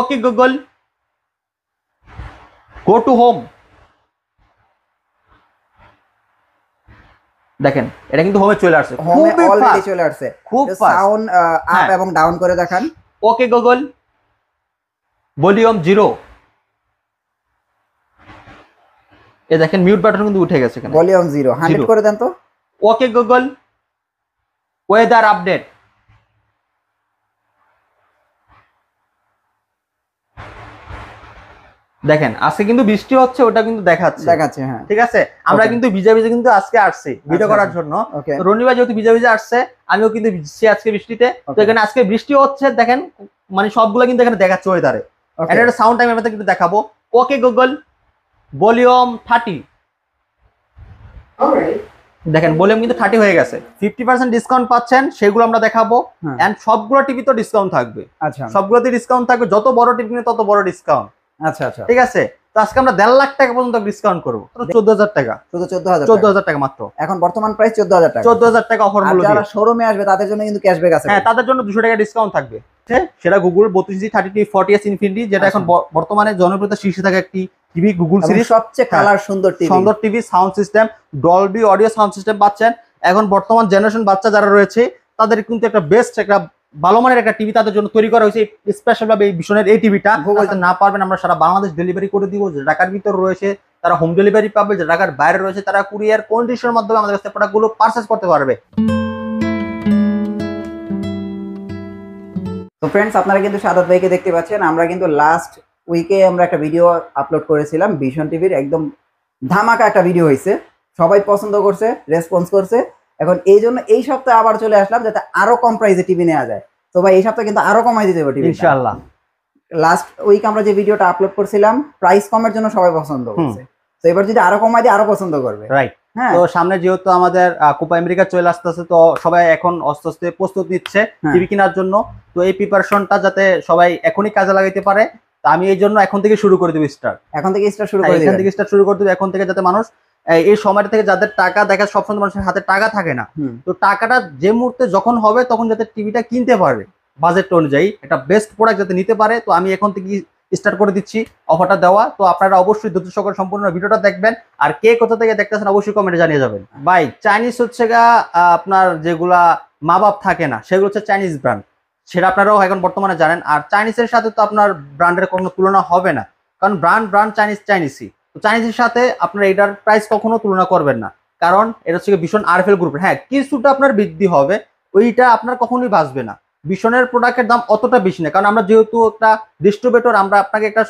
Okay, Google. Go to home. দেখেন এটা কিন্তু হোমে চলে আসছে হোমে অলরেডি চলে আসছে খুব সাউন্ড আপ হ্যাঁ। এবং ডাউন করে দেখান ওকে গুগল ভলিউম 0 এ দেখেন মিউট বাটন কিন্তু উঠে গেছে এখানে ভলিউম 0 হান্ড্রেড করে দেন তো ওকে গুগল ওয়েদার আপডেট দেখেন আজকে কিন্তু বৃষ্টি হচ্ছে ওটা কিন্তু দেখাচ্ছে দেখাচ্ছে হ্যাঁ ঠিক আছে আমরা কিন্তু ভিজা ভিজে কিন্তু আজকে আসছি আচ্ছা, ভিডিও করার আচ্ছা। জন্য রনি যেহেতু ভিজা ভিজে আসছে আমিও কিন্তু ভিজছি আজকে বৃষ্টিতে তো এখানে আজকে বৃষ্টি হচ্ছে দেখেন মানে সবগুলো কিন্তু এখানে দেখাচ্ছে ওয়েদারে একটা সাউন্ড টাইম আমরা কিন্তু দেখাবো ওকে গুগল ভলিউম থার্টি দেখেন ভলিউম কিন্তু থার্টি হয়ে গেছে ফিফটি পার্সেন্ট ডিসকাউন্ট পাচ্ছেন সেগুলো আমরা দেখাবো অ্যান্ড সবগুলো টিভি তো ডিসকাউন্ট থাকবে আচ্ছা সবগুলোতে ডিসকাউন্ট থাকবে যত বড় টিভি তত বড় ডিসকাউন্ট আচ্ছা আচ্ছা ঠিক আছে তো আজকে আমরা দেড় লাখ টাকা পর্যন্ত ডিসকাউন্ট করবো চোদ্দ হাজার টাকা শুধু চোদ্দ হাজার চোদ্দ হাজার টাকা মাত্র এখন বর্তমান প্রাইস চোদ্দ হাজার টাকা চোদ্দ হাজার টাকা অফার যারা শোরুমে আসবে তাদের জন্য কিন্তু ক্যাশব্যাক আছে হ্যাঁ তাদের জন্য দুশো টাকা ডিসকাউন্ট থাকবে হ্যাঁ, সেটা গুগল বত্রিশ G thirty forty S infinity যেটা এখন আচ্ছা। বর্তমানে জনপ্রিয়তা শীর্ষে থাকা একটি টিভি গুগল সিরিজ সবচেয়ে কালার হ্যাঁ, সুন্দর টিভি সুন্দর TV sound system Dolby audio sound system পাচ্ছেন এখন বর্তমান জেনারেশন বাচ্চা যারা রয়েছে তাদের কিন্তু একটা বেস্ট একটা ভালো মানের একটা টিভি তাদের জন্য তৈরি করা হয়েছে স্পেশালভাবে এই ভীষণের এই টিভিটা না পারবেন আমরা সারা বাংলাদেশ ডেলিভারি করে দিব যে ঢাকার ভিতর রয়েছে তারা হোম ডেলিভারি পাবে যে ঢাকার বাইরে রয়েছে তারা কুরিয়ার কন্ডিশনের মাধ্যমে আমাদের কাছে প্রোডাক্টগুলো পারচেস করতে পারবে তো ফ্রেন্ডস আপনারা কিন্তু সাদাত ভাইকে দেখতে পাচ্ছেন আমরা কিন্তু লাস্ট উইকে আমরা একটা ভিডিও আপলোড করেছিলাম ভীষণ টিভির একদম ধামাকা একটা ভিডিও হয়েছে সবাই পছন্দ করছে রেসপন্স করছে এখন এই জন্য এই সপ্তাহে আবার চলে আসলাম যাতে আরো কম প্রাইসে টিভি নেওয়া যায় তো ভাই এই সপ্তাহে কিন্তু আরো কমাই দিতে হবে টিভি ইনশাআল্লাহ লাস্ট উইক আমরা যে ভিডিওটা আপলোড করছিলাম প্রাইস কমের জন্য সবাই পছন্দ করছে তো এবার যদি আরো কমাই দিয়ে আরো পছন্দ করবে রাইট হ্যাঁ। তো সামনে যেহেতু আমাদের কোপা আমেরিকা চলে আসতেছে তো সবাই এখন আস্তে আস্তে প্রস্তুত নিচ্ছে টিভি হ্যাঁ। কেনার জন্য তো এই প্রিপারেশনটা যাতে সবাই এখনই কাজে লাগাইতে পারে আমি এই জন্য এখন থেকে শুরু করে দেবো স্টার এখন থেকে স্টার শুরু হ্যাঁ, করে এখন থেকে স্টার শুরু করে দেবো এখন থেকে যাতে মানুষ এই সময়টা থেকে যাদের টাকা দেখা সবসময় মানুষের হাতে টাকা থাকে না তো টাকাটা যে মুহূর্তে যখন হবে তখন যাতে টিভিটা কিনতে পারে বাজেট অনুযায়ী একটা বেস্ট প্রোডাক্ট যাতে নিতে পারে তো আমি এখন থেকে স্টার্ট করে দিচ্ছি অফারটা দেওয়া তো আপনারা অবশ্যই দ্রুত সকল সম্পূর্ণ ভিডিওটা দেখবেন আর কে কোথা থেকে দেখতেছেন অবশ্যই কমেন্টে জানিয়ে যাবেন বাই চাইনিজ হচ্ছে গা আপনার যেগুলা মা বাপ থাকে না সেগুলো হচ্ছে চাইনিজ ব্র্যান্ড সেটা আপনারাও এখন বর্তমানে জানেন আর চাইনিজের সাথে তো আপনার ব্র্যান্ডের কোনো তুলনা হবে না কারণ ব্র্যান্ড ব্র্যান্ড চাইনিজ চাইনিজই তো চাইনিজের সাথে আপনার এটার প্রাইস কখনো তুলনা করবেন না কারণ এটা হচ্ছে ভীষণ আরফেল গ্রুপের হ্যাঁ কিছুটা আপনার বৃদ্ধি হবে ওইটা আপনার কখনোই বাঁচবে না ভীষণের প্রোডাক্টের দাম অতটা বেশি না কারণ আমরা যেহেতু একটা ডিস্ট্রিবিউটর আমরা আপনাকে একটা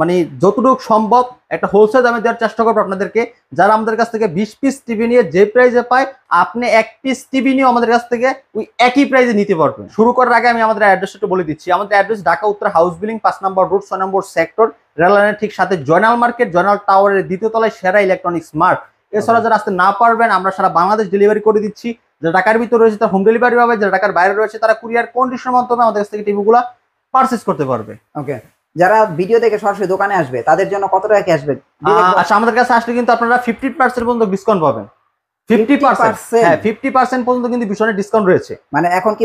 মানে যতটুকু সম্ভব একটা হোলসেল দামে দেওয়ার চেষ্টা করবো আপনাদেরকে যারা আমাদের কাছ থেকে বিশ পিস টিভি নিয়ে যে প্রাইজে পায় আপনি এক পিস টিভি নিয়ে আমাদের কাছ থেকে ওই একই প্রাইজে নিতে পারবেন শুরু করার আগে আমি আমাদের অ্যাড্রেস একটু বলে দিচ্ছি আমাদের অ্যাড্রেস ঢাকা উত্তর হাউস বিল্ডিং পাঁচ নম্বর রোড ছয় নম্বর সেক্টর রেললাইনের ঠিক সাথে জয়নাল মার্কেট জয়নাল টাওয়ারের দ্বিতীয় তলায় সেরা ইলেকট্রনিক্স মার্ক এছাড়া যারা আসতে না পারবেন আমরা সারা বাংলাদেশ ডেলিভারি করে দিচ্ছি যারা ঢাকার ভিতরে রয়েছে তারা হোম ডেলিভারি পাবে যারা ঢাকার বাইরে রয়েছে তারা কুরিয়ার কন্ডিশনের মাধ্যমে আমাদের কাছ থেকে টিভিগুলো পারচেস করতে পারবে ওকে যারা ভিডিও দেখে সরাসরি দোকানে আসবে তাদের জন্য কত টাকা ক্যাশব্যাক আচ্ছা আমাদের কাছে আসলে কিন্তু আপনারা ফিফটি পার্সেন্ট পর্যন্ত ডিসকাউন্ট পাবেন হ্যাঁ পর্যন্ত কিন্তু ডিসকাউন্ট রয়েছে মানে এখন কি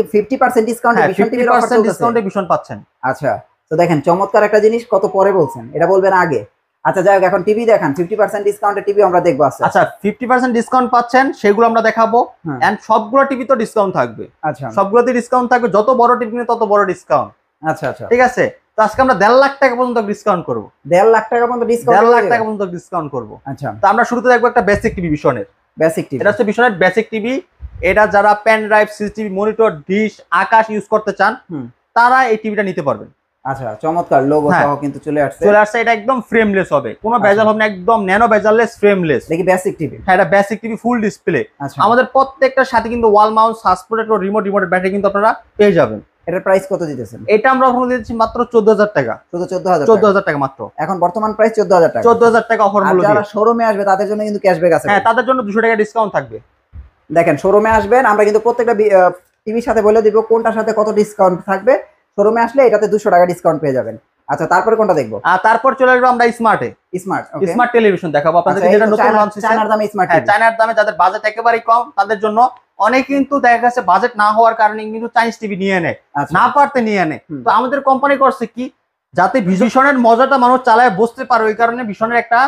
ডিসকাউন্টে হ্যাঁ, পাচ্ছেন আচ্ছা তো দেখেন চমৎকার একটা জিনিস কত পরে বলছেন এটা বলবেন আগে আচ্ছা যাই হোক এখন টিভি দেখেন ফিফটি পার্সেন্ট ডিসকাউন্টে টিভি আমরা দেখবো আচ্ছা ফিফটি পার্সেন্ট ডিসকাউন্ট পাচ্ছেন সেগুলো আমরা দেখাবো এন্ড হ্যাঁ। সবগুলো টিভি তো ডিসকাউন্ট থাকবে আচ্ছা সবগুলোতে ডিসকাউন্ট থাকবে যত বড় টিভি তত বড় ডিসকাউন্ট আচ্ছা আচ্ছা ঠিক আছে তো আজকে আমরা দেড় লাখ টাকা পর্যন্ত ডিসকাউন্ট করবো দেড় লাখ টাকা পর্যন্ত দেড় লাখ টাকা পর্যন্ত ডিসকাউন্ট করবো আচ্ছা তো আমরা শুরুতে দেখবো একটা বেসিক টিভি ভীষণের বেসিক টিভি এটা হচ্ছে ভীষণের বেসিক টিভি এটা যারা pen drive CCTV monitor dish Akash use করতে চান তারা এই টিভিটা নিতে পারবেন আচ্ছা চমৎকার লোগো হ্যাঁ। কিন্তু চলে চলে আসছে একদম ফ্রেমলেস হবে কোনো বেজাল আচ্ছা। হবে না একদম ন্যানো বেজাললেস ফ্রেমলেস দেখি বেসিক টিভি হ্যাঁ এটা বেসিক টিভি ফুল ডিসপ্লে আমাদের প্রত্যেকটার সাথে কিন্তু wall mount supported remote remote battery কিন্তু আপনারা পেয়ে যাবেন এটার প্রাইস কত দিতেছেন এটা আমরা অফার দিচ্ছি মাত্র 14000 টাকা শুধু 14000 14000 টাকা মাত্র এখন বর্তমান প্রাইস 14000 টাকা 14000 টাকা অফার মূল্য যারা শোরুমে আসবে তাদের জন্য কিন্তু ক্যাশব্যাক আছে হ্যাঁ তাদের জন্য 200 টাকা ডিসকাউন্ট থাকবে দেখেন শোরুমে আসবেন আমরা কিন্তু প্রত্যেকটা টিভির সাথে বলে দিব কোনটার সাথে কত ডিসকাউন্ট থাকবে শোরুমে আসলে এটাতে 200 টাকা ডিসকাউন্ট পেয়ে যাবেন আচ্ছা তারপরে কোনটা দেখব আর তারপর চলে আসবো আমরা স্মার্টে স্মার্ট ওকে স্মার্ট টেলিভিশন দেখাবো আপনাদের আচ্ছা, যেটা নতুন লঞ্চ হয়েছে চায়নার দামে স্মার্ট হ্যাঁ, চায়নার দামে যাদের বাজেট একেবারে কম তাদের জন্য অনেক কিন্তু দেখা গেছে বাজেট না হওয়ার কারণে কিন্তু চাইনিজ টিভি নিয়ে নেয় আচ্ছা। না পারতে নিয়ে নেয় তো আমাদের কোম্পানি করছে কি যাতে ভীষণের মজাটা মানুষ চালায় বসতে পারে ওই কারণে ভীষণের একটা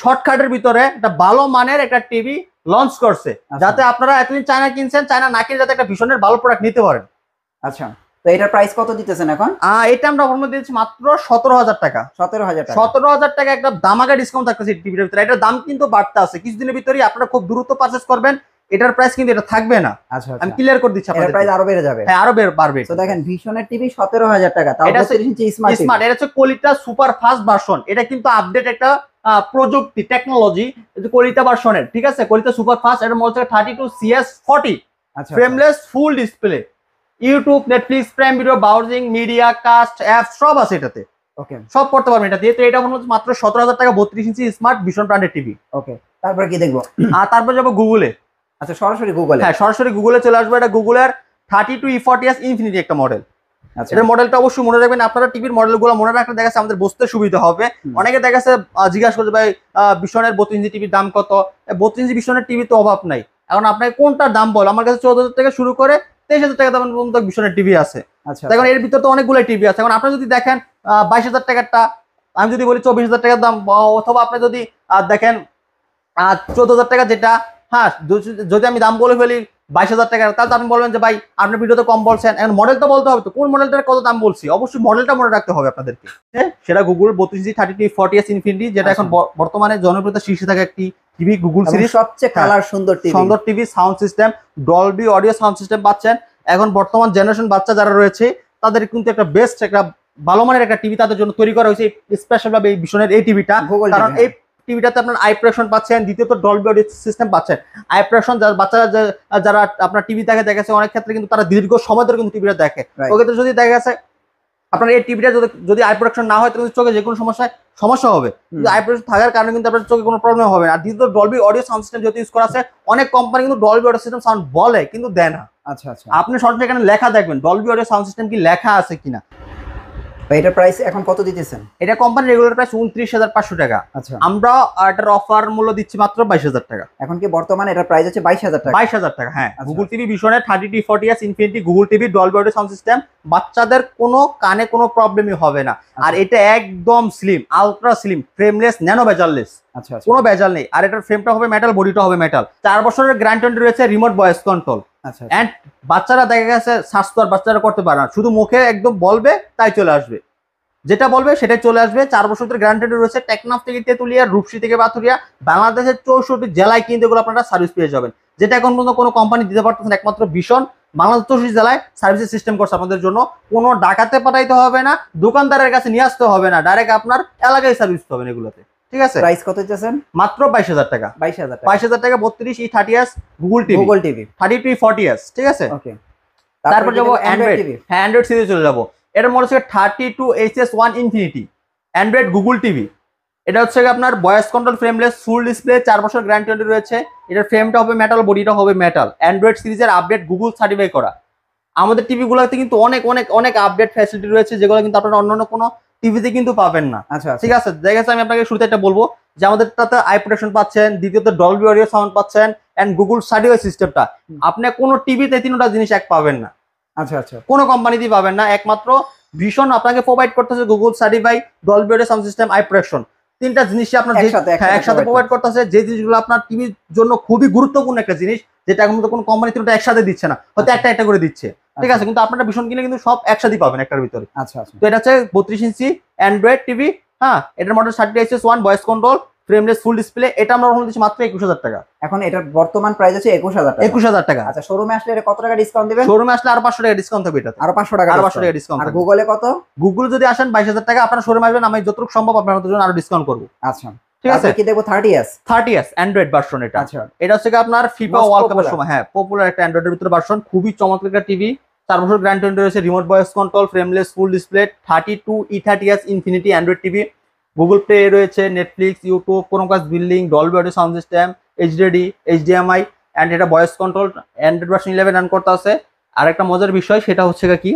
শর্টকাটের ভিতরে একটা ভালো মানের একটা টিভি লঞ্চ করছে আচ্ছা। যাতে আপনারা এতদিন চায়না কিনছেন চায়না না কিনে যাতে একটা ভীষণের ভালো প্রোডাক্ট নিতে পারেন আচ্ছা তো প্রাইস কত দিতেছেন এখন এটা আমরা সতেরো হাজার টাকা সতেরো হাজার সতেরো হাজার টাকা একটা থাকতেছে ভিতরে এটার দাম কিন্তু বাড়তে আছে কিছুদিনের ভিতরেই আপনারা খুব দ্রুত পারচেস করবেন এটার প্রাইস কিন্তু এটা থাকবে না আচ্ছা আমি ক্লিয়ার আচ্ছা। করে দিচ্ছি আপনাদের প্রাইস আরো বেড়ে যাবে হ্যাঁ আরো বেড়ে বাড়বে তো দেখেন ভিশনের টিভি 17000 টাকা তাও 32 ইঞ্চি স্মার্ট স্মার্ট এটা হচ্ছে কোলিটা সুপার ফাস্ট ভার্সন এটা কিন্তু আপডেট একটা প্রযুক্তি টেকনোলজি কলিতা ভার্সনের ঠিক আছে কলিতা সুপার ফাস্ট এটা model 32 CS 40 frameless full display YouTube Netflix prime video browsing media cast app সব আছে এটাতে ওকে সব করতে পারবেন এটা দিয়ে তো এটা হচ্ছে মাত্র 17000 টাকা 32 ইঞ্চি স্মার্ট ভিশন ব্র্যান্ডের টিভি ওকে তারপর কি দেখবো আর তারপর যাবো গুগলে আচ্ছা সরাসরি গুগলে হ্যাঁ সরাসরি গুগলে চলে আসবে এটা গুগলের thirty two E forty S infinity একটা মডেল এটার মডেলটা অবশ্যই মনে রাখবেন আপনারা টিভির মডেলগুলো মনে রাখলে দেখা যাচ্ছে আমাদের বসতে সুবিধা হবে অনেকে দেখা যাচ্ছে জিজ্ঞাসা করতে ভাই বিশ্বনের বত্রিশ টিভির দাম কত বত্রিশ ইঞ্চি বিশ্বনের টিভি তো অভাব নাই এখন আপনাকে কোনটা দাম বল আমার কাছে চোদ্দ থেকে শুরু করে তেইশ হাজার টাকা দাম পর্যন্ত বিশ্বনের টিভি আছে আচ্ছা এখন আচ্ছা। এর ভিতরে তো অনেকগুলো টিভি আছে এখন আপনি যদি দেখেন বাইশ হাজার টাকারটা আমি যদি বলি চব্বিশ হাজার টাকার দাম অথবা আপনি যদি দেখেন চোদ্দ হাজার টাকা যেটা হ্যাঁ যদি আমি দাম বলে ফেলি বাইশ হাজার টাকা তাহলে আপনি বলবেন যে ভাই আপনি ভিডিওতে কম বলছেন এখন মডেল তো বলতে হবে তো কোন মডেলটার কত দাম বলছি অবশ্যই মডেলটা মনে রাখতে হবে আপনাদেরকে হ্যাঁ, সেটা গুগল বত্রিশ G thirty forty S infinity যেটা এখন আচ্ছা। বর্তমানে জনপ্রিয়তা শীর্ষে থাকে একটি টিভি গুগল সিরিজ সবচেয়ে কালার হ্যাঁ, সুন্দর টিভি সুন্দর TV sound system Dolby audio sound system পাচ্ছেন এখন বর্তমান জেনারেশন বাচ্চা যারা রয়েছে তাদের কিন্তু একটা বেস্ট একটা ভালো মানের একটা টিভি তাদের জন্য তৈরি করা হয়েছে ভাবে এই ভীষণের এই টিভিটা কারণ হ্যাঁ। এই টিভিটাতে আপনার আইপ্রেশন পাচ্ছেন দ্বিতীয়ত ডলবি অডিও সিস্টেম পাচ্ছেন আইপ্রেশন যারা বাচ্চারা যারা আপনার টিভি দেখে দেখেছে অনেক ক্ষেত্রে কিন্তু তারা দীর্ঘ সময় ধরে কিন্তু টিভিটা দেখে ওক্ষেত্রে যদি দেখা গেছে আপনার এই টিভিটা যদি যদি আই প্রোডাকশন না হয় তাহলে চোখে যে কোনো সমস্যায় সমস্যা হবে আই প্রোডাকশন থাকার কারণে কিন্তু আপনার চোখে কোনো প্রবলেম হবে আর দ্বিতীয় ডলবি অডিও সাউন্ড সিস্টেম যেহেতু ইউজ করা আছে অনেক কোম্পানি কিন্তু ডলবি অডিও সিস্টেম সাউন্ড বলে কিন্তু দেয় না আচ্ছা আচ্ছা আপনি সরাসরি এখানে লেখা দেখবেন ডলবি অডিও সাউন্ড সিস্টেম কি লেখা আছে কিনা এটা প্রাইস এখন কত দিতেছেন এটা কোম্পানি রেগুলার প্রাইস উনত্রিশ হাজার পাঁচশো টাকা আচ্ছা আমরা এটার অফার মূল্য দিচ্ছি মাত্র বাইশ হাজার টাকা এখন কি বর্তমানে এটার প্রাইস আছে বাইশ হাজার টাকা বাইশ হাজার টাকা হ্যাঁ গুগল টিভি ভিশনের thirty T forty years infinity Google TV Dolby sound system বাচ্চাদের কোনো কানে কোনো প্রবলেমই হবে না আচ্ছা। আর এটা একদম slim ultra slim frameless nano bezelless আচ্ছা কোনো বেজাল নেই আর এটার ফ্রেমটা হবে মেটাল বডিটা হবে মেটাল চার বছরের গ্যারান্টি রয়েছে রিমোট ভয়েস কন্ট্রোল অ্যান্ড আচ্ছা, আচ্ছা। বাচ্চারা দেখা গেছে স্বাস্থ্য আর বাচ্চারা করতে পারে না শুধু মুখে একদম বলবে তাই চলে আসবে যেটা বলবে সেটাই চলে আসবে চার বছর ধরে গ্যারান্টেড রয়েছে টেকনাফ থেকে তেঁতুলিয়া রূপসী থেকে বাথুরিয়া বাংলাদেশের চৌষট্টি জেলায় কিন্তু এগুলো আপনারা সার্ভিস পেয়ে যাবেন যেটা এখন পর্যন্ত কোনো কোম্পানি দিতে পারতেছেন একমাত্র ভীষণ বাংলাদেশ চৌষট্টি জেলায় সার্ভিসের সিস্টেম করছে আপনাদের জন্য কোনো ডাকাতে পাঠাইতে হবে না দোকানদারের কাছে নিয়ে আসতে হবে না ডাইরেক্ট আপনার এলাকায় সার্ভিস হবে এগুলোতে ঠিক আছে প্রাইস কত চাচ্ছেন মাত্র 22000 টাকা 22000 টাকা 22000 টাকা 32 E 30 years Google TV Google TV 32 forty years ঠিক আছে তারপর যাব অ্যান্ড্রয়েড হ্যাঁ অ্যান্ড্রয়েড সিরিজে চলে যাব এটা মনে হচ্ছে 32 HS 1 infinity android Google TV এটা হচ্ছে আপনার voice control frameless full display চার বছর গ্যারান্টি রয়েছে এটার ফ্রেমটা হবে মেটাল বডিটা হবে মেটাল অ্যান্ড্রয়েড সিরিজের আপডেট গুগল সার্টিফাই করা আমাদের টিভিগুলোতে কিন্তু অনেক অনেক অনেক আপডেট ফ্যাসিলিটি রয়েছে যেগুলো কিন্তু আপনার অন্য কোনো টিভিতে কিন্তু পাবেন না আচ্ছা, আচ্ছা। ঠিক আছে দেখা আমি আপনাকে শুরুতে একটা বলবো যে আমাদেরটাতে আই প্রোটেকশন পাচ্ছেন দ্বিতীয়ত ডলবি অডিও সাউন্ড পাচ্ছেন অ্যান্ড গুগল স্টাডিও সিস্টেমটা আপনি কোনো টিভিতে তিনটা জিনিস এক পাবেন না আচ্ছা আচ্ছা কোনো কোম্পানিতেই পাবেন না একমাত্র ভীষণ আপনাকে প্রোভাইড করতেছে Google certify Dolby audio sound system eye protection তিনটা জিনিসই আপনার একসাথে প্রোভাইড হ্যাঁ, করতেছে যে জিনিসগুলো আপনার টিভির জন্য খুবই গুরুত্বপূর্ণ একটা জিনিস যেটা এখন কোনো কোম্পানি তিনটা একসাথে দিচ্ছে না হয়তো আচ্ছা। একটা একটা করে দিচ্ছে ঠিক আছে কিন্তু আপনারা ভীষণ কিনলে কিন্তু সব একসাথেই পাবেন একটার ভিতরে আচ্ছা, আচ্ছা তো এটা হচ্ছে বত্রিশ ইঞ্চি অ্যান্ড্রয়েড টিভি হ্যাঁ এটার model thirty HS one voice control frameless full display এটা আমরা ওখানে দিচ্ছি মাত্র একুশ হাজার টাকা এখন এটার বর্তমান প্রাইস আছে একুশ হাজার টাকা একুশ হাজার টাকা আচ্ছা শোরুমে আসলে এটা কত টাকা ডিসকাউন্ট দেবেন শোরুমে আসলে আরো পাঁচশো টাকা ডিসকাউন্ট হবে এটা আর পাঁচশো টাকা আরো পাঁচশো টাকা ডিসকাউন্ট গুগলে কত গুগল যদি আসেন বাইশ হাজার টাকা আপনার শোরুমে আসবেন আমি যতটুকু সম্ভব আপনার জন্য আরো ডিসকাউন্ট করবো আচ্ছা ঠিক আছে কি দেখবো thirty years thirty years android version এটা আচ্ছা এটা হচ্ছে আপনার ফিফা ওয়ার্ল্ড কাপের সময় হ্যাঁ পপুলার একটা অ্যান্ড্রয়েডের ভিতরে ভার্সন খুবই চমৎকার একটা টিভি তার বছর টোয়েন্টি রয়েছে remote voice control frameless full display thirty two E thirty S infinity android TV Google play রয়েছে নেটফ্লিক্স ইউটিউব কোনো কাজ building Dolby audio sound system HDD HDMI and এটা voice control android version eleven run করতে আছে আর একটা মজার বিষয় সেটা হচ্ছে কি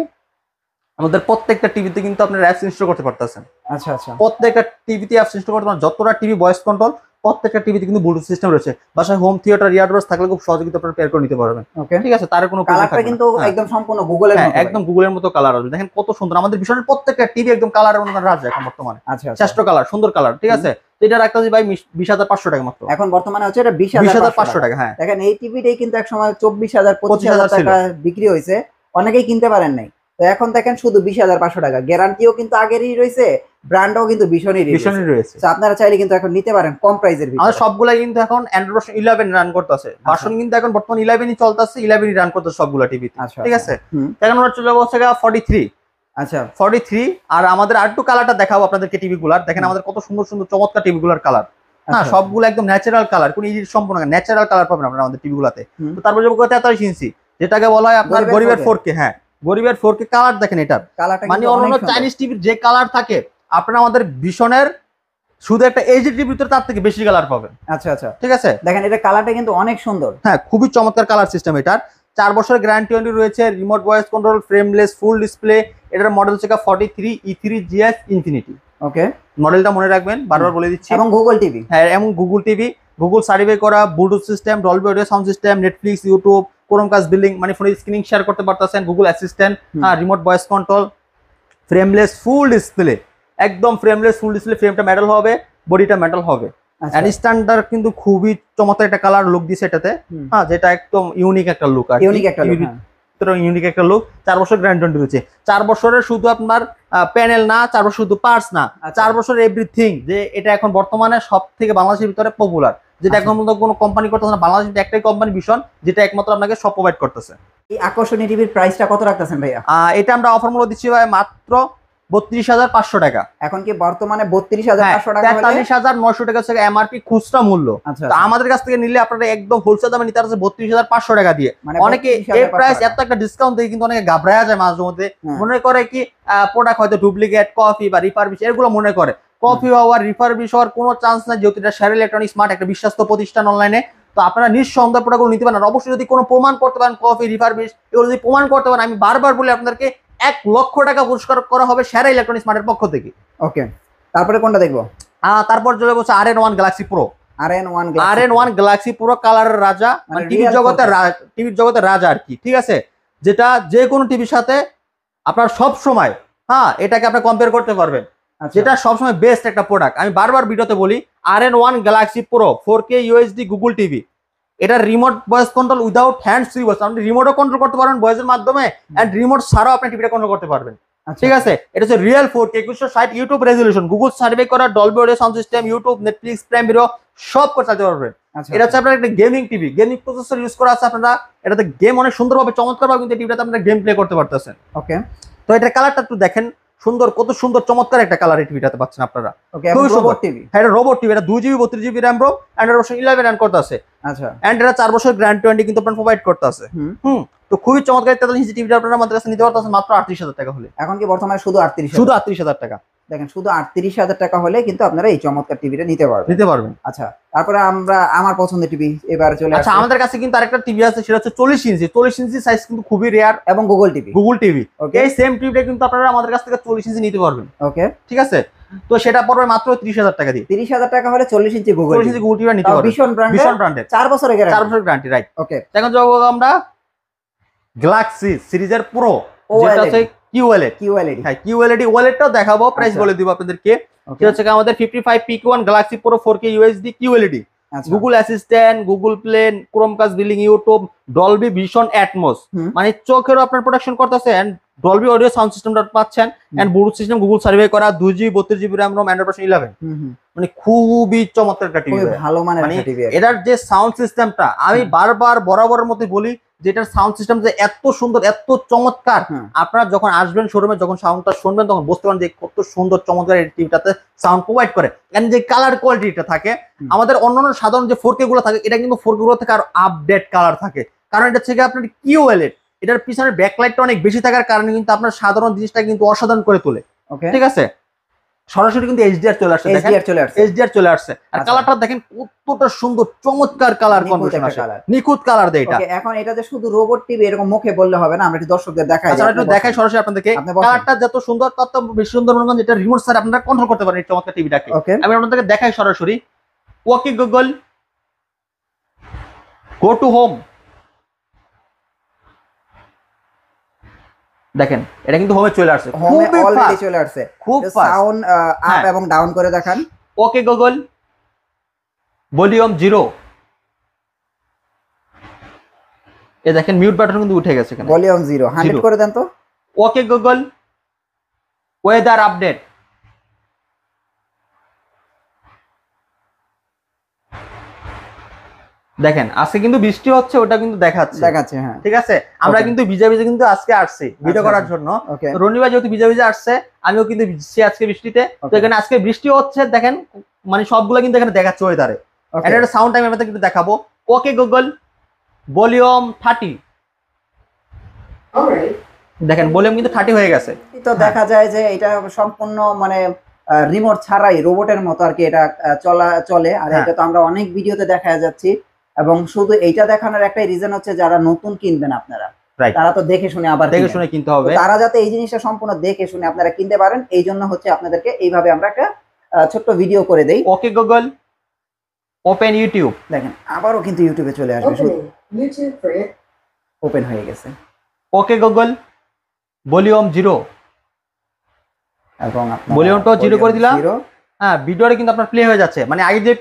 আমাদের প্রত্যেকটা টিভিতে কিন্তু আপনার অ্যাপস ইনস্টল করতে পারতেছেন আচ্ছা আচ্ছা প্রত্যেকটা টিভিতে অ্যাপস ইনস্টল করতে যতটা টিভি ভয়েস কন্ট্রোল প্রত্যেকটা টিভিতে কিন্তু ব্লুটুথ সিস্টেম রয়েছে বাসায় হোম থিয়েটার ইয়ারবাস থাকলে খুব সহজে কিন্তু আপনারা পেয়ার করে নিতে পারবেন ঠিক আছে তার কোনো কিন্তু হ্যাঁ। একদম সম্পূর্ণ গুগলের হ্যাঁ, মতো একদম গুগলের মতো কালার আসবে দেখেন কত সুন্দর আমাদের ভীষণ প্রত্যেকটা টিভি একদম কালারের মতো রাজ এখন বর্তমানে আচ্ছা, আচ্ছা। শ্রেষ্ঠ কালার সুন্দর কালার ঠিক আছে এটা রাখতে ভাই বিশ হাজার পাঁচশো টাকা মাত্র এখন বর্তমানে হচ্ছে এটা বিশ হাজার পাঁচশো টাকা হ্যাঁ দেখেন এই টিভিটাই কিন্তু এক সময় চব্বিশ হাজার পঁচিশ হাজার টাকা বিক্রি হয়েছে অনেকেই কিনতে পারেন নাই তো এখন দেখেন শুধু বিশ হাজার পাঁচশো টাকা গ্যারান্টিও কিন্তু আগেরই রয়েছে ব্র্যান্ডও কিন্তু ভীষণই ভীষণই রয়েছে তো আপনারা চাইলে কিন্তু এখন নিতে পারেন কম প্রাইসের ভিতরে আর সবগুলাই কিন্তু এখন অ্যান্ড্রয়েড ভার্সন রান করতেছে ভার্সন আচ্ছা। কিন্তু এখন বর্তমান ইলেভেনই চলতেছে ইলেভেনই রান করতেছে সবগুলা টিভিতে আচ্ছা, আচ্ছা। ঠিক আছে এখন আমরা চলে যাবো সেটা থ্রি আচ্ছা থ্রি আর আমাদের আর একটু কালারটা দেখাবো আপনাদেরকে টিভি গুলার দেখেন আমাদের কত সুন্দর সুন্দর চমৎকার টিভি গুলার কালার হ্যাঁ সবগুলো একদম ন্যাচারাল কালার কোন ইডিট সম্পূর্ণ ন্যাচারাল কালার পাবেন আমাদের টিভি গুলাতে তো তারপর যাবো তেতাল্লিশ ইঞ্চি যেটাকে বলা হয় আপনার গরিবের ফোর কে হ্যাঁ গরিবের ফোর কে কালার দেখেন এটা মানে অন্যান্য চাইনিজ টিভির যে কালার থাকে আপনারা আমাদের ভীষণের শুধু একটা এইচডির ভিতরে তার থেকে বেশি কালার পাবেন আচ্ছা আচ্ছা ঠিক আছে দেখেন এটা কালারটা কিন্তু অনেক সুন্দর হ্যাঁ খুবই চমৎকার কালার সিস্টেম এটার চার বছরের গ্যারান্টি ওয়ারেন্টি রয়েছে remote voice control frameless full display এটার মডেল হচ্ছে forty three E three GS infinity okay মডেলটা মনে রাখবেন বারবার বলে দিচ্ছি এবং গুগল টিভি হ্যাঁ এবং গুগল টিভি গুগল সার্টিফাই করা Bluetooth system Dolby audio sound system Netflix YouTube কোরম কাজ বিল্ডিং মানে ফোনের স্ক্রিনিং শেয়ার করতে পারতেছেন গুগল অ্যাসিস্ট্যান্ট হ্যাঁ remote voice control frameless full display একদম ফ্রেমলেস ফুল ডিসপ্লে ফ্রেমটা মেটাল হবে বডিটা মেটাল হবে স্ট্যান্ডার্ড আচ্ছা। কিন্তু খুবই চমৎকার একটা কালার লুক দিছে এটাতে হ্যাঁ যেটা একদম ইউনিক একটা লুক আর ইউনিক একটা লুক হ্যাঁ। ইউনিক একটা লুক চার বছর গ্যারান্টি রয়েছে চার বছরের শুধু আপনার প্যানেল না চার বছর শুধু পার্টস না আচ্ছা। চার বছর এভরিথিং যে এটা এখন বর্তমানে সব থেকে বাংলাদেশের ভিতরে পপুলার যেটা আচ্ছা। একমাত্র কোনো কোম্পানি করতেছে না বাংলাদেশ কিন্তু একটাই কোম্পানি ভীষণ যেটা একমাত্র আপনাকে সব প্রোভাইড করতেছে এই আকর্ষণীয় টিভির প্রাইসটা কত রাখতেছেন ভাইয়া এটা আমরা অফার মূল্য দিচ্ছি ভাই মাত্র বত্রিশ হাজার পাঁচশো টাকা এখন কি বর্তমানে বত্রিশ হাজার পাঁচশো হ্যাঁ, টাকা তেতাল্লিশ হাজার নয়শো টাকা হচ্ছে এমআরপি খুচরা মূল্য আচ্ছা, তো আচ্ছা। আমাদের কাছ থেকে নিলে আপনারা একদম হোলসেল দামে নিতে পারছে বত্রিশ হাজার পাঁচশো টাকা দিয়ে মানে অনেকে এই প্রাইস এত একটা ডিসকাউন্ট দিয়ে কিন্তু অনেকে ঘাবড়ায় যায় মাঝে মধ্যে হ্যাঁ। মনে করে কি প্রোডাক্ট হয়তো ডুপ্লিকেট কফি বা রিপারবিশ এগুলো মনে করে কপি হওয়ার রিফারবিশ হওয়ার কোনো চান্স নাই যেহেতু এটা শেয়ার ইলেকট্রনিক স্মার্ট একটা বিশ্বস্ত প্রতিষ্ঠান অনলাইনে তো আপনারা নিঃসন্দেহ প্রোডাক্টগুলো নিতে পারেন অবশ্যই যদি কোনো প্রমাণ করতে পারেন কপি রিফারবিশ এগুলো যদি প্রমাণ করতে পারেন আমি বারবার বলি আপনাদেরকে এক লক্ষ টাকা পুরস্কার করা হবে শেয়ার ইলেকট্রনিক স্মার্টের পক্ষ থেকে ওকে তারপরে কোনটা দেখবো তারপর চলে বলছে R N one Galaxy Pro R N one Galaxy Pro কালারের রাজা টিভির মানে মানে জগতের টিভির জগতের রাজা আর কি ঠিক আছে যেটা যে কোনো টিভির সাথে আপনার সব সময় হ্যাঁ এটাকে আপনি কম্পেয়ার করতে পারবেন আচ্ছা। যেটা সবসময় বেস্ট একটা প্রোডাক্ট আমি বারবার ভিডিওতে বলি R N one Galaxy Pro four K USD Google TV এটা remote voice control without hand free boss আপনি রিমোটও কন্ট্রোল করতে পারবেন ভয়েসের মাধ্যমে অ্যান্ড রিমোট ছাড়াও আপনি টিভিটা কন্ট্রোল করতে পারবেন আচ্ছা। ঠিক আছে এটা হচ্ছে রিয়েল ফোর কে একুশশো ষাট ইউটিউব রেজলিউশন গুগল সার্ভে করা Dolby audio sound system YouTube Netflix prime video সব করে চালাতে পারবেন আচ্ছা, এটা হচ্ছে আপনার একটা gaming TV gaming processor use করা আছে আপনারা এটাতে গেম অনেক সুন্দরভাবে চমৎকারভাবে কিন্তু টিভিটাতে আপনারা গেম প্লে করতে পারতেছেন ওকে তো এটার কালারটা একটু দেখেন সুন্দর কত সুন্দর চমৎকার একটা কালার এই টিভিটাতে পাচ্ছেন আপনারা খুবই সুন্দর টিভি হ্যাঁ এটা রোবট টিভি এটা দুই জিবি বত্রিশ জিবি র্যাম রোম অ্যান্ড এটা ইলেভেন অ্যান্ড করতে আছে আচ্ছা অ্যান্ড এটা চার বছর গ্র্যান্ড টোয়েন্টি কিন্তু আপনার প্রোভাইড করতে আছে হুম তো খুবই চমৎকার তেতাল্লিশ টিভি টিভিটা আপনারা আমাদের কাছে নিতে পারতেছেন মাত্র আটত্রিশ হাজার টাকা হলে এখন কি বর্তমানে শুধু আটত্রিশ শুধু আটত্রিশ হাজার টাকা দেখেন শুধু আটত্রিশ হাজার টাকা হলে কিন্তু আপনারা এই চমৎকার টিভিটা নিতে পারবেন নিতে পারবেন আচ্ছা তারপরে আমরা আমার পছন্দের টিভি এবার চলে আচ্ছা আমাদের কাছে কিন্তু আরেকটা টিভি আছে সেটা হচ্ছে চল্লিশ ইঞ্চি চল্লিশ ইঞ্চি সাইজ কিন্তু খুবই রেয়ার এবং Google TV Google TV okay এই সেম টিভিটা কিন্তু আপনারা আমাদের কাছ থেকে চল্লিশ ইঞ্চি নিতে পারবেন ওকে ঠিক আছে তো সেটা পড়বে মাত্র তিরিশ হাজার টাকা দিয়ে তিরিশ হাজার টাকা হলে চল্লিশ ইঞ্চি গুগল চল্লিশ ইঞ্চি গুগল টিভি নিতে পারবেন ভীষণ ব্র্যান্ড ভীষণ ব্র্যান্ডের চার বছরের গ্যারান্টি চার বছরের গ্যারান্টি রাইট ওকে এখন যাবো আমরা গ্যালাক্সি সিরিজের প্রো যেটা হচ্ছে কিউ কিউ হ্যাঁ কিউ দেখাবো প্রাইস আচ্ছা। বলে দিব কি হচ্ছে আমাদের Galaxy Pro Q Google assistant Google প্লেন বিলিং ইউটিউব ডলবি মানে চোখেরও আপনার প্রোডাকশন করতেছে and Dolby audio sound system dot পাচ্ছেন and Bluetooth system Google survey করা দুই জিবি বত্রিশ GB RAM ROM Android eleven মানে খুবই চমৎকার একটা টিভি ভালো মানে এটার যে সাউন্ড সিস্টেমটা আমি বারবার বরাবরের মধ্যে বলি যেটার সাউন্ড সিস্টেম যে এত সুন্দর এত চমৎকার আপনারা যখন আসবেন শোরুমে যখন সাউন্ডটা শুনবেন তখন বুঝতে পারেন যে কত সুন্দর চমৎকার এই টিভিটাতে সাউন্ড প্রোভাইড করে এন্ড যে কালার কোয়ালিটিটা থাকে আমাদের অন্যান্য সাধারণ যে ফোর গুলো থাকে এটা কিন্তু ফোর গুলো থেকে আর আপডেট কালার থাকে কারণ এটা থেকে আপনার এলেট এটার পিছনে ব্যাকলাইটটা অনেক বেশি থাকার কারণে কিন্তু আপনার সাধারণ জিনিসটা কিন্তু অসাধারণ করে তোলে ঠিক আছে সরাসরি কিন্তু এইচডিআর চলে আসছে এইচডিআর চলে আসছে এইচডিআর চলে আসছে আর কালারটা আচ্ছা। দেখেন কতটা সুন্দর চমৎকার কালার কম্বিনেশন আছে নিখুঁত কালার দেয় এটা এখন এটা যে শুধু রোবট টিভি এরকম মুখে বললে হবে না আমরা একটু দর্শকদের দেখাই আচ্ছা একটু দেখাই সরাসরি আপনাদেরকে কালারটা যত সুন্দর তত বেশি সুন্দর মনে করেন এটা রিমোট স্যার আপনারা কন্ট্রোল করতে পারেন এই চমৎকার টিভিটাকে আমি আপনাদেরকে দেখাই সরাসরি okay Google go to home দেখেন এটা কিন্তু হোমে চলে আসছে হোমে অলরেডি চলে আসছে খুব সাউন্ড uh, হ্যাঁ। আপ এবং ডাউন করে দেখান ওকে গুগল ভলিউম 0 এ দেখেন মিউট বাটন কিন্তু উঠে গেছে এখানে ভলিউম 0 100 করে দেন তো ওকে গুগল ওয়েদার আপডেট দেখেন আজকে কিন্তু বৃষ্টি হচ্ছে ওটা কিন্তু দেখাচ্ছে দেখাচ্ছে হ্যাঁ ঠিক আছে আমরা কিন্তু ভিজা ভিজে কিন্তু আজকে আসছি ভিডিও আচ্ছা। করার জন্য রনিবা যেহেতু ভিজা ভিজা আসছে আমিও কিন্তু ভিজছি আজকে বৃষ্টিতে তো এখানে আজকে বৃষ্টি হচ্ছে দেখেন মানে সবগুলো কিন্তু এখানে দেখাচ্ছে ওয়েদারে এটা একটা সাউন্ড টাইম আমরা কিন্তু দেখাবো ওকে গুগল ভলিউম থার্টি দেখেন ভলিউম কিন্তু 30 হয়ে গেছে তো দেখা হ্যাঁ। যায় যে এটা সম্পূর্ণ মানে রিমোট ছাড়াই রোবটের মতো আর কি এটা চলা চলে আর হ্যাঁ। এটা তো আমরা অনেক ভিডিওতে দেখা যাচ্ছে এবং শুধু এইটা দেখানোর একটাই রিজন হচ্ছে যারা নতুন কিনবেন আপনারা তারা তো দেখে শুনে আবার দেখে শুনে কিনতে হবে তারা যাতে এই জিনিসটা সম্পূর্ণ দেখে শুনে আপনারা কিনতে পারেন এই জন্য হচ্ছে আপনাদেরকে এইভাবে আমরা একটা ছোট্ট ভিডিও করে দেই ওকে গুগল ওপেন ইউটিউব দেখেন আবারও কিন্তু ইউটিউবে চলে আসবে ওপেন হয়ে গেছে ওকে গুগল ভলিউম জিরো এবং ভলিউমটাও জিরো করে দিলাম হ্যাঁ ভিডিওটা কিন্তু আপনার প্লে হয়ে যাচ্ছে মানে আগে যে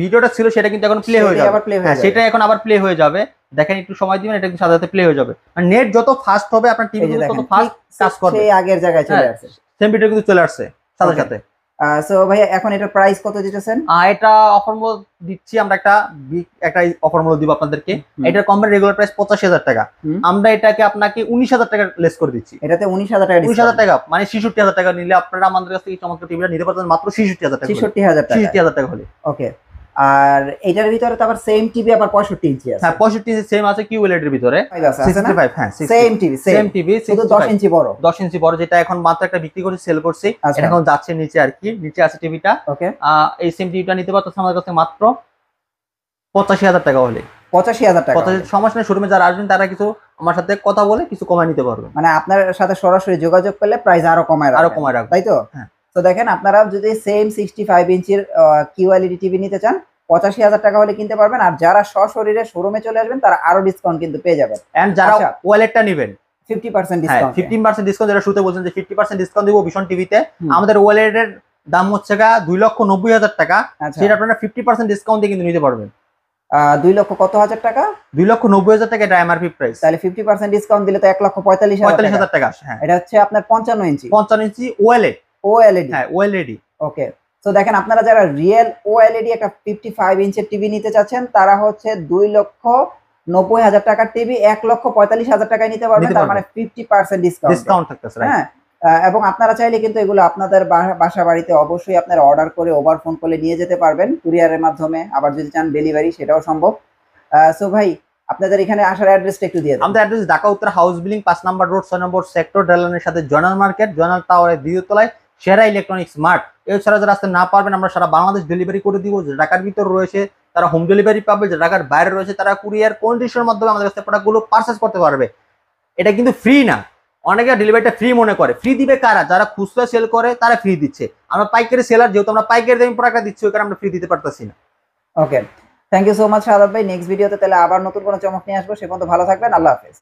ভিডিওটা ছিল সেটা কিন্তু এখন প্লে হয়ে যাবে আবার প্লে হয়ে হ্যাঁ, সেটা এখন আবার প্লে হয়ে যাবে দেখেন একটু সময় দিবেন এটা কিন্তু সাথে প্লে হয়ে যাবে আর নেট যত ফাস্ট হবে আপনার টিভি তত ফাস্ট কাজ করবে সেই আগের জায়গায় চলে হ্যাঁ, আসছে সেম ভিডিও কিন্তু চলে আসছে সাথে সাথে সো ভাই এখন এটা প্রাইস কত দিতেছেন এটা অফার মূল্য দিচ্ছি আমরা একটা একটা অফার মূল্য দিব আপনাদেরকে এটা কম্পানি রেগুলার প্রাইস হাজার টাকা আমরা এটাকে আপনাকে 19000 টাকা লেস করে দিচ্ছি এটাতে 19000 টাকা 19000 টাকা মানে 66000 টাকা নিলে আপনারা আমাদের কাছ থেকে চমৎকার টিভিটা নিতে পারতেন মাত্র 66000 টাকা 66000 টাকা 66000 টাকা হলে ওকে আর এটার ভিতরে তো আবার সেম টিভি আবার 65 ইঞ্চি আছে হ্যাঁ 65 ইঞ্চি সেম আছে কিউএলইডি এর ভিতরে 65 হ্যাঁ সেম টিভি সেম টিভি শুধু 10 ইঞ্চি বড় 10 ইঞ্চি বড় যেটা এখন মাত্র একটা বিক্রি করে সেল করছি আচ্ছা। এটা এখন যাচ্ছে নিচে আর কি নিচে আছে টিভিটা ওকে এই সেম টিভিটা নিতে পারতো আমাদের কাছে মাত্র 85000 টাকা হলে 85000 টাকা সমস্যা শুরুতে যারা আসবেন তারা কিছু আমার সাথে কথা বলে কিছু কমায় নিতে পারবে মানে আপনার সাথে সরাসরি যোগাযোগ করলে প্রাইস আরো কমায় আরো কমায় রাখবে তাই তো হ্যাঁ তো দেখেন আপনারা যদি সেম সিক্সটি ফাইভ ইঞ্চির কিউএলইডি টিভি নিতে চান পঁচাশি হাজার টাকা হলে কিনতে পারবেন আর যারা সশরীরে শোরুমে চলে আসবেন তারা আরো ডিসকাউন্ট কিন্তু পেয়ে যাবেন যারা ওয়ালেটটা আচ্ছা। নেবেন fifty percent discount fifty percent discount দাম হচ্ছে দুই লক্ষ নব্বই হাজার টাকা ফিফটি পার্সেন্ট ডিসকাউন্ট কিন্তু নিতে পারবেন দুই লক্ষ কত হাজার টাকা দুই লক্ষ নব্বই হাজার প্রাইস তাহলে ফিফটি পার্সেন্ট ডিসকাউন্ট দিলে এক লক্ষ হাজার টাকা হ্যাঁ। এটা হচ্ছে আপনার পঞ্চান্ন ইঞ্চি পঞ্চান্ন ইঞ্চি ওএলএ ওএলএডি e e হ্যাঁ ওএলএডি ওকে তো দেখেন আপনারা যারা রিয়েল ওএলইডি e একটা ফিফটি ফাইভ ইঞ্চের টিভি নিতে চাচ্ছেন তারা হচ্ছে দুই লক্ষ নব্বই হাজার টাকার টিভি এক লক্ষ পঁয়তাল্লিশ হাজার টাকায় নিতে পারবেন তার মানে ফিফটি পার্সেন্ট ডিসকাউন্ট হ্যাঁ এবং আপনারা চাইলে কিন্তু এগুলো আপনাদের বাসা বাড়িতে অবশ্যই আপনারা অর্ডার করে ওভার ফোন করে নিয়ে যেতে পারবেন কুরিয়ারের মাধ্যমে আবার যদি চান ডেলিভারি সেটাও সম্ভব সো ভাই আপনাদের এখানে আসার অ্যাড্রেসটা একটু দিয়ে আমাদের অ্যাড্রেস ঢাকা উত্তর হাউস বিল্ডিং পাঁচ নম্বর রোড ছয় নম্বর সেক্টর ডেলানের সাথে জয়নাল মার্কেট জয়নাল টাওয়ারের দ্বিতীয় তলায় সেরা ইলেকট্রনিক্স মার্ট এছাড়া যারা আসতে না পারবেন আমরা সারা বাংলাদেশ ডেলিভারি করে দিব যে ঢাকার ভিতর রয়েছে তারা হোম ডেলিভারি পাবে যে ঢাকার বাইরে রয়েছে তারা কুরিয়ার কন্ডিশনের মাধ্যমে আমাদের কাছে প্রোডাক্টগুলো পারচেস করতে পারবে এটা কিন্তু ফ্রি না অনেকে ডেলিভারিটা ফ্রি মনে করে ফ্রি দিবে কারা যারা খুচরা সেল করে তারা ফ্রি দিচ্ছে আমরা পাইকারি সেলার যেহেতু আমরা পাইকারি দামি প্রোডাক্টটা দিচ্ছি ওই আমরা ফ্রি দিতে পারতেছি না okay thank you so much Sadab ভাই নেক্সট ভিডিওতে তাহলে আবার নতুন কোনো চমক নিয়ে আসবো সে পর্যন্ত ভালো থাকবেন আল্লাহ হাফেজ